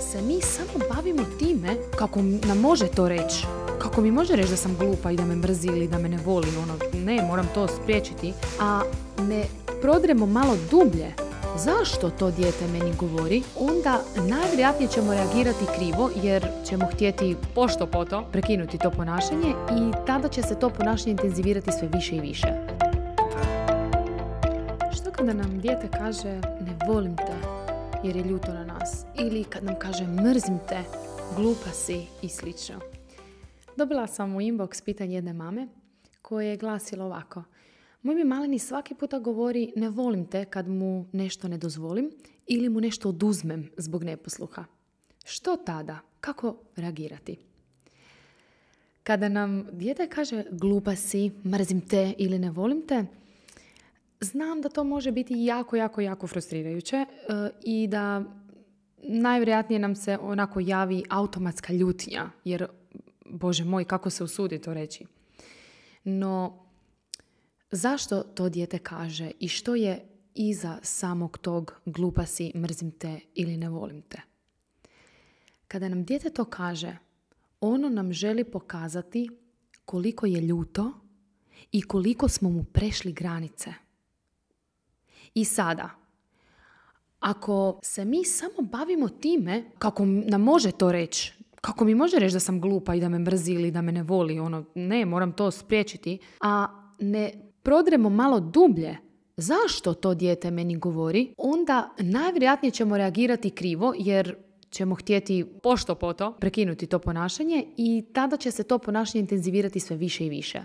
se mi samo bavimo time kako nam može to reći. Kako mi može reći da sam glupa i da me mrzi ili da me ne voli, ono, ne, moram to spriječiti. A ne prodremo malo dublje zašto to dijete meni govori, onda najvjerojatnije ćemo reagirati krivo jer ćemo htjeti pošto poto prekinuti to ponašanje i tada će se to ponašanje intenzivirati sve više i više. Što kada nam dijete kaže ne volim te, jer je ljuto na nas ili kad nam kaže mrzim te, glupa si i sl. Dobila sam u inbox pitanje jedne mame koje je glasilo ovako. Moj mi maleni svaki puta govori ne volim te kad mu nešto ne dozvolim ili mu nešto oduzmem zbog neposluha. Što tada? Kako reagirati? Kada nam dijete kaže glupa si, mrzim te ili ne volim te, Znam da to može biti jako, jako, jako frustrirajuće e, i da najvjerojatnije nam se onako javi automatska ljutnja, jer, bože moj, kako se usudi to reći. No, zašto to dijete kaže i što je iza samog tog glupa si, mrzim te ili ne volim te? Kada nam dijete to kaže, ono nam želi pokazati koliko je ljuto i koliko smo mu prešli granice i sada. Ako se mi samo bavimo time, kako nam može to reći, kako mi može reći da sam glupa i da me mrzi ili da me ne voli, ono, ne, moram to spriječiti, a ne prodremo malo dublje zašto to dijete meni govori, onda najvjerojatnije ćemo reagirati krivo jer ćemo htjeti pošto poto prekinuti to ponašanje i tada će se to ponašanje intenzivirati sve više i više.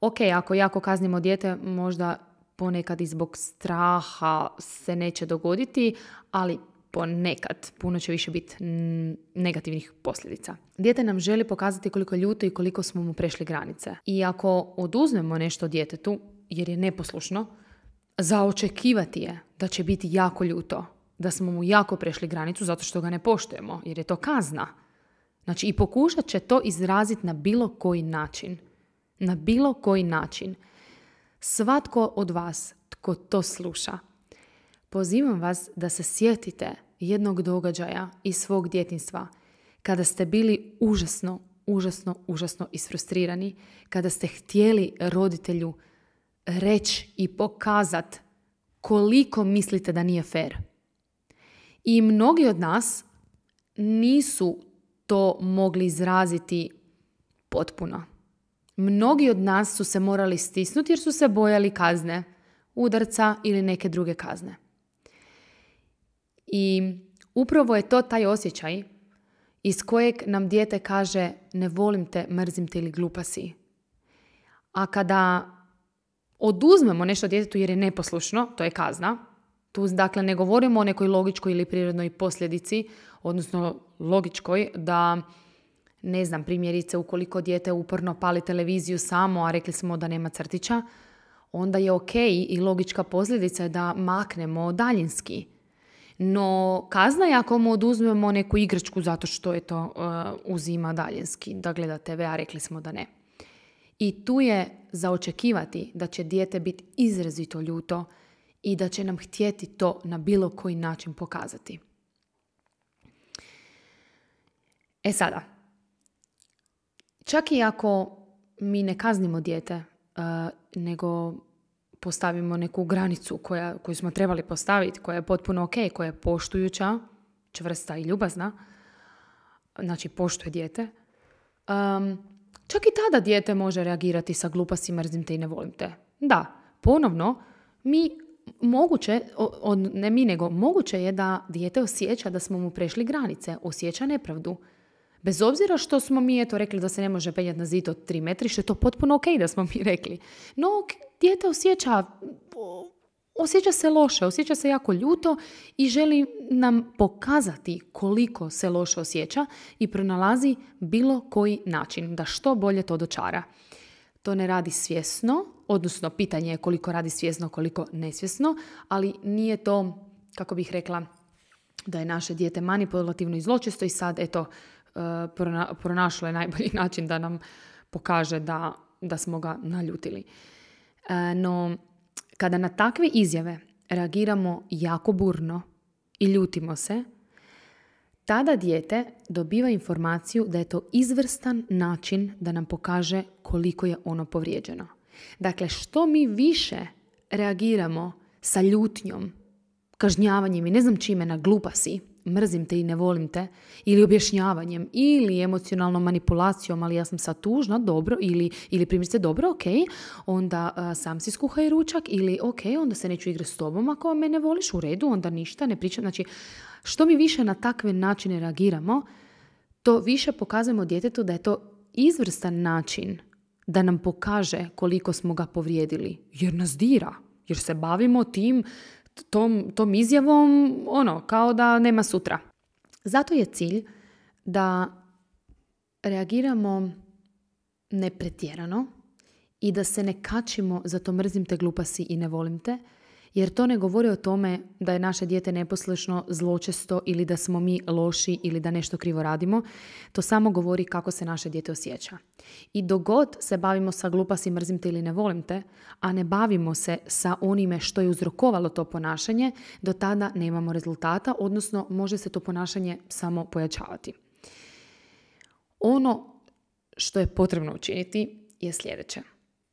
Ok, ako jako kaznimo dijete, možda ponekad i zbog straha se neće dogoditi, ali ponekad puno će više biti negativnih posljedica. Dijete nam želi pokazati koliko je ljuto i koliko smo mu prešli granice. I ako oduzmemo nešto djetetu, jer je neposlušno, zaočekivati je da će biti jako ljuto, da smo mu jako prešli granicu zato što ga ne poštujemo, jer je to kazna. Znači i pokušat će to izraziti na bilo koji način. Na bilo koji način svatko od vas tko to sluša. Pozivam vas da se sjetite jednog događaja iz svog djetinstva kada ste bili užasno, užasno, užasno isfrustrirani, kada ste htjeli roditelju reći i pokazat koliko mislite da nije fair. I mnogi od nas nisu to mogli izraziti potpuno. Mnogi od nas su se morali stisnuti jer su se bojali kazne, udarca ili neke druge kazne. I upravo je to taj osjećaj iz kojeg nam dijete kaže ne volim te, mrzim te ili glupa si. A kada oduzmemo nešto djetetu jer je neposlušno, to je kazna, tu dakle ne govorimo o nekoj logičkoj ili prirodnoj posljedici, odnosno logičkoj da ne znam, primjerice ukoliko dijete uporno pali televiziju samo, a rekli smo da nema crtića, onda je ok i logička posljedica je da maknemo daljinski. No kazna je ako mu oduzmemo neku igračku zato što je to e, uzima daljinski, da gleda TV, a rekli smo da ne. I tu je za očekivati da će dijete biti izrazito ljuto i da će nam htjeti to na bilo koji način pokazati. E sada, Čak i ako mi ne kaznimo dijete, uh, nego postavimo neku granicu koja, koju smo trebali postaviti, koja je potpuno ok, koja je poštujuća, čvrsta i ljubazna, znači poštuje dijete, um, čak i tada dijete može reagirati sa glupasti, mrzim te i ne volim te. Da, ponovno, mi moguće, ne mi nego moguće je da dijete osjeća da smo mu prešli granice, osjeća nepravdu Bez obzira što smo mi eto rekli da se ne može penjati na zid od 3 metri, što je to potpuno ok da smo mi rekli. No, dijete osjeća osjeća se loše, osjeća se jako ljuto i želi nam pokazati koliko se loše osjeća i pronalazi bilo koji način da što bolje to dočara. To ne radi svjesno, odnosno pitanje je koliko radi svjesno, koliko nesvjesno, ali nije to, kako bih rekla, da je naše dijete manipulativno i zločesto i sad, eto, E, prona, pronašlo je najbolji način da nam pokaže da, da smo ga naljutili. E, no, kada na takve izjave reagiramo jako burno i ljutimo se, tada dijete dobiva informaciju da je to izvrstan način da nam pokaže koliko je ono povrijeđeno. Dakle, što mi više reagiramo sa ljutnjom, kažnjavanjem i ne znam čime na glupasi, mrzim te i ne volim te, ili objašnjavanjem, ili emocionalnom manipulacijom, ali ja sam sad tužna, dobro, ili, ili primjerice dobro, ok, onda sam si skuhaj ručak, ili ok, onda se neću igrati s tobom, ako me ne voliš u redu, onda ništa, ne pričam. Znači, što mi više na takve načine reagiramo, to više pokazujemo djetetu da je to izvrstan način da nam pokaže koliko smo ga povrijedili, jer nas dira, jer se bavimo tim tom, tom izjavom ono, kao da nema sutra. Zato je cilj da reagiramo nepretjerano i da se ne kačimo za to mrzim te glupasi i ne volim te, jer to ne govori o tome da je naše dijete neposlušno, zločesto ili da smo mi loši ili da nešto krivo radimo. To samo govori kako se naše dijete osjeća. I dogod se bavimo sa glupa si mrzim te ili ne volim te, a ne bavimo se sa onime što je uzrokovalo to ponašanje, do tada nemamo rezultata, odnosno može se to ponašanje samo pojačavati. Ono što je potrebno učiniti je sljedeće.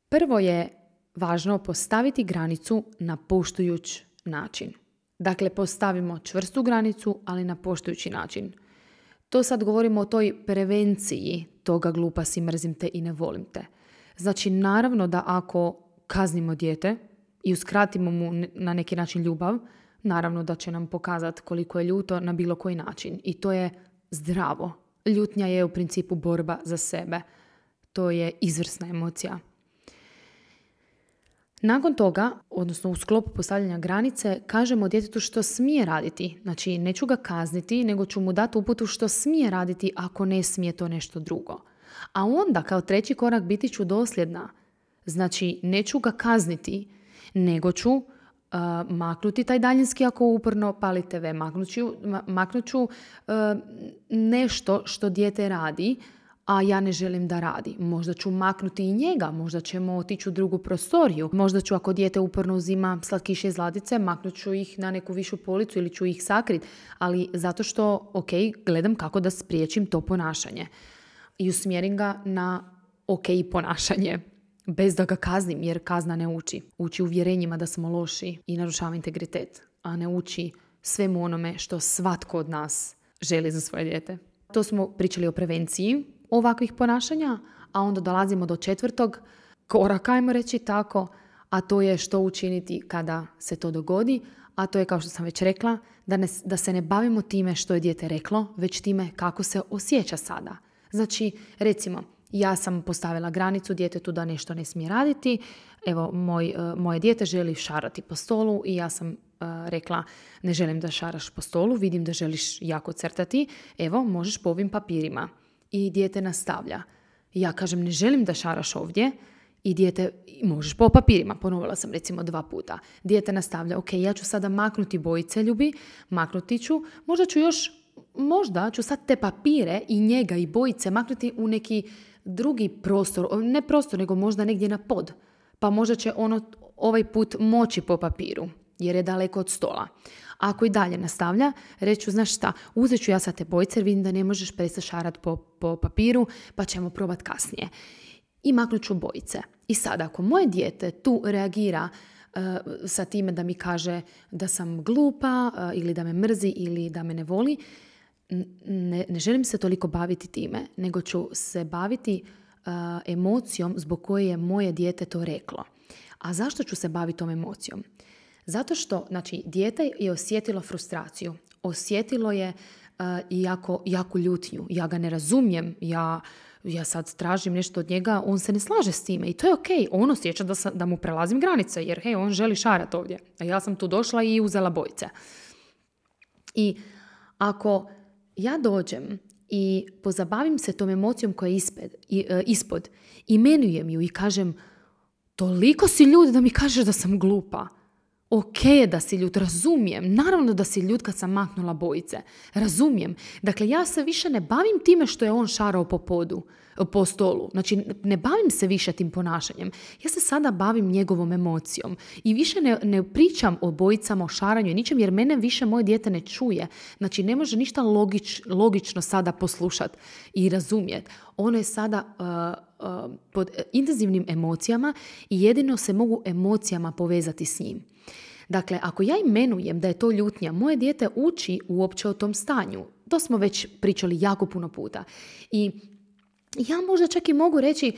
Prvo je važno postaviti granicu na poštujuć način. Dakle, postavimo čvrstu granicu, ali na poštujući način. To sad govorimo o toj prevenciji toga glupa si mrzim te i ne volim te. Znači, naravno da ako kaznimo dijete i uskratimo mu na neki način ljubav, naravno da će nam pokazati koliko je ljuto na bilo koji način. I to je zdravo. Ljutnja je u principu borba za sebe. To je izvrsna emocija. Nakon toga, odnosno u sklopu postavljanja granice, kažemo djetetu što smije raditi. Znači, neću ga kazniti, nego ću mu dati uputu što smije raditi ako ne smije to nešto drugo. A onda, kao treći korak, biti ću dosljedna. Znači, neću ga kazniti, nego ću uh, maknuti taj daljinski ako uporno pali TV. Maknut ću, uh, nešto što dijete radi, a ja ne želim da radi. Možda ću maknuti i njega, možda ćemo otići u drugu prostoriju. Možda ću ako dijete uporno uzima slatkiše iz ladice, maknut ću ih na neku višu policu ili ću ih sakriti, ali zato što, ok, gledam kako da spriječim to ponašanje i usmjerim ga na ok ponašanje bez da ga kaznim, jer kazna ne uči. Uči uvjerenjima da smo loši i narušava integritet, a ne uči svemu onome što svatko od nas želi za svoje dijete. To smo pričali o prevenciji, ovakvih ponašanja, a onda dolazimo do četvrtog koraka, ajmo reći tako, a to je što učiniti kada se to dogodi, a to je kao što sam već rekla, da, ne, da se ne bavimo time što je dijete reklo, već time kako se osjeća sada. Znači, recimo, ja sam postavila granicu djetetu da nešto ne smije raditi. Evo, moj, e, moje dijete želi šarati po stolu i ja sam e, rekla ne želim da šaraš po stolu, vidim da želiš jako crtati. Evo, možeš po ovim papirima i dijete nastavlja. Ja kažem ne želim da šaraš ovdje i dijete, možeš po papirima, ponovila sam recimo dva puta. Dijete nastavlja, ok, ja ću sada maknuti bojice ljubi, maknuti ću, možda ću još, možda ću sad te papire i njega i bojice maknuti u neki drugi prostor, ne prostor, nego možda negdje na pod. Pa možda će ono ovaj put moći po papiru, jer je daleko od stola ako i dalje nastavlja, reću, znaš šta, uzet ću ja sa te bojice jer vidim da ne možeš prestati po, po papiru, pa ćemo probat kasnije. I maknut ću bojice. I sad, ako moje dijete tu reagira eh, sa time da mi kaže da sam glupa eh, ili da me mrzi ili da me ne voli, ne, ne želim se toliko baviti time, nego ću se baviti eh, emocijom zbog koje je moje dijete to reklo. A zašto ću se baviti tom emocijom? Zato što, znači, dijete je osjetilo frustraciju. Osjetilo je uh, jako, jako ljutnju. Ja ga ne razumijem, ja, ja sad tražim nešto od njega, on se ne slaže s time i to je ok. On osjeća da, da mu prelazim granice jer hej, on želi šarat ovdje. A ja sam tu došla i uzela bojce. I ako ja dođem i pozabavim se tom emocijom koja je i, e, ispod, imenujem ju i kažem toliko si ljudi da mi kažeš da sam glupa ok da si ljut, razumijem, naravno da si ljut kad sam maknula bojice, razumijem. Dakle, ja se više ne bavim time što je on šarao po podu. E, po stolu. Znači, ne bavim se više tim ponašanjem. Ja se sada bavim njegovom emocijom. I više ne, ne pričam o bojicama, o šaranju i ničem, jer mene više moje dijete ne čuje. Znači, ne može ništa logič, logično sada poslušat i razumjet. Ono je sada... E, e, pod intenzivnim emocijama i jedino se mogu emocijama povezati s njim. Dakle, ako ja imenujem da je to ljutnja, moje dijete uči uopće o tom stanju. To smo već pričali jako puno puta. I ja možda čak i mogu reći e,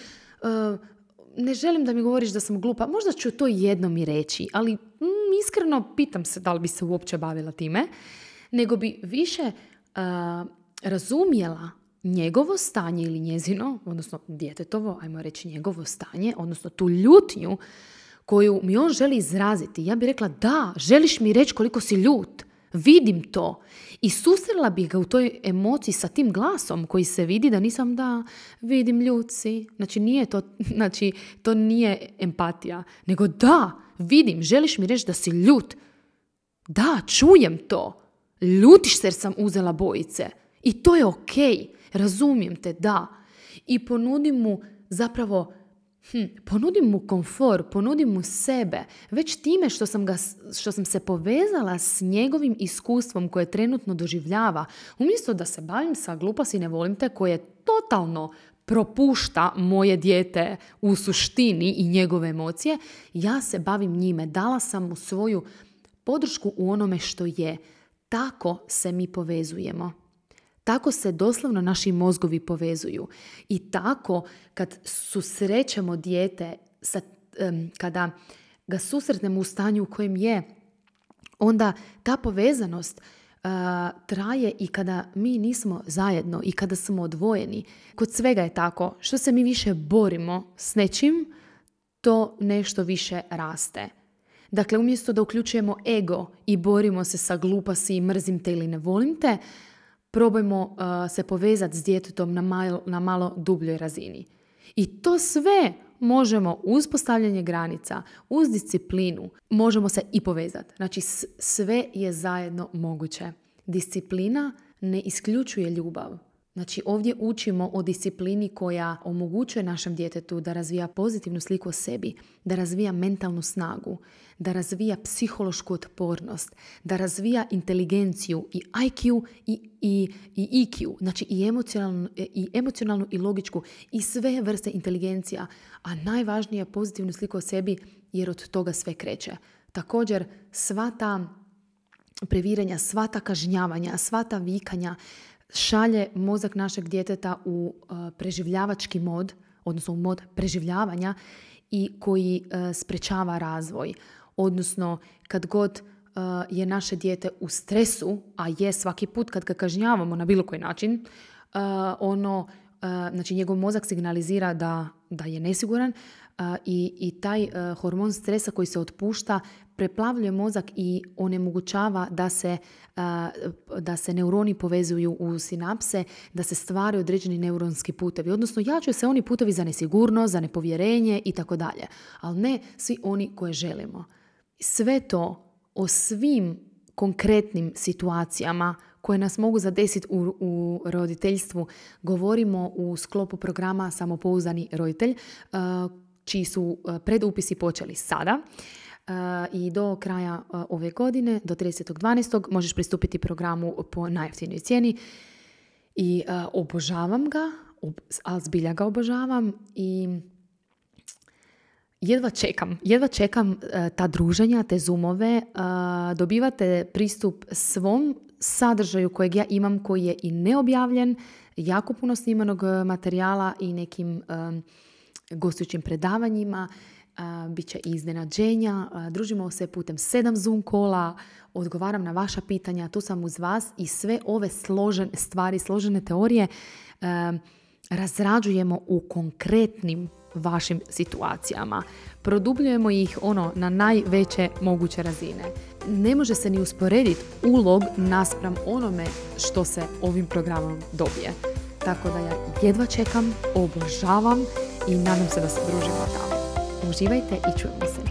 ne želim da mi govoriš da sam glupa, možda ću to jednom i reći, ali mm, iskreno pitam se da li bi se uopće bavila time, nego bi više uh, razumjela njegovo stanje ili njezino, odnosno djetetovo, ajmo reći njegovo stanje, odnosno tu ljutnju koju mi on želi izraziti. Ja bih rekla da, želiš mi reći koliko si ljut. Vidim to i susrela bih ga u toj emociji sa tim glasom koji se vidi da nisam da, vidim ljuci. Znači, nije to, znači, to nije empatija, nego da, vidim, želiš mi reći da si ljut. Da, čujem to. Ljutiš se jer sam uzela bojice. I to je ok, razumijem te, da. I ponudim mu zapravo Hm, ponudim mu komfor, ponudim mu sebe. Već time što sam, ga, što sam se povezala s njegovim iskustvom koje trenutno doživljava, umjesto da se bavim sa glupas i ne volim te koje totalno propušta moje dijete u suštini i njegove emocije, ja se bavim njime. Dala sam mu svoju podršku u onome što je. Tako se mi povezujemo. Tako se doslovno naši mozgovi povezuju. I tako kad susrećemo dijete, sa, kada ga susretnemo u stanju u kojem je, onda ta povezanost traje i kada mi nismo zajedno i kada smo odvojeni. Kod svega je tako. Što se mi više borimo s nečim, to nešto više raste. Dakle, umjesto da uključujemo ego i borimo se sa glupa si, mrzim te ili ne volim te, probajmo uh, se povezati s djetetom na malo, na malo dubljoj razini. I to sve možemo uz postavljanje granica, uz disciplinu, možemo se i povezati. Znači sve je zajedno moguće. Disciplina ne isključuje ljubav. Znači ovdje učimo o disciplini koja omogućuje našem djetetu da razvija pozitivnu sliku o sebi, da razvija mentalnu snagu, da razvija psihološku otpornost, da razvija inteligenciju i IQ i, i, i EQ, znači i emocionalnu, i emocionalnu i logičku i sve vrste inteligencija, a najvažnije je pozitivnu sliku o sebi jer od toga sve kreće. Također sva ta previranja, sva ta kažnjavanja, sva ta vikanja, šalje mozak našeg djeteta u e, preživljavački mod, odnosno u mod preživljavanja i koji e, sprečava razvoj. Odnosno, kad god e, je naše dijete u stresu, a je svaki put kad ga kažnjavamo na bilo koji način, ono, znači njegov mozak signalizira da, da je nesiguran i, i taj hormon stresa koji se otpušta preplavljuje mozak i onemogućava da se, e, da se neuroni povezuju u sinapse, da se stvaraju određeni neuronski putevi. Odnosno, jačaju se oni putovi za nesigurnost, za nepovjerenje i tako dalje. Ali ne svi oni koje želimo. Sve to o svim konkretnim situacijama koje nas mogu zadesiti u, u roditeljstvu govorimo u sklopu programa Samopouzani roditelj, e, čiji su e, predupisi počeli sada i do kraja e, ove godine, do 30.12. možeš pristupiti programu po najjeftinijoj cijeni i e, obožavam ga, ali zbilja ga obožavam i jedva čekam, jedva čekam e, ta druženja, te zoomove, dobivate pristup svom sadržaju kojeg ja imam koji je i neobjavljen, jako puno snimanog materijala i nekim gostujućim predavanjima bit će iznenađenja, družimo se putem sedam Zoom kola, odgovaram na vaša pitanja, tu sam uz vas i sve ove složene stvari, složene teorije razrađujemo u konkretnim vašim situacijama. Produbljujemo ih ono na najveće moguće razine. Ne može se ni usporediti ulog naspram onome što se ovim programom dobije. Tako da ja jedva čekam, obožavam i nadam se da se družimo tamo. Uživajte i čujemo se.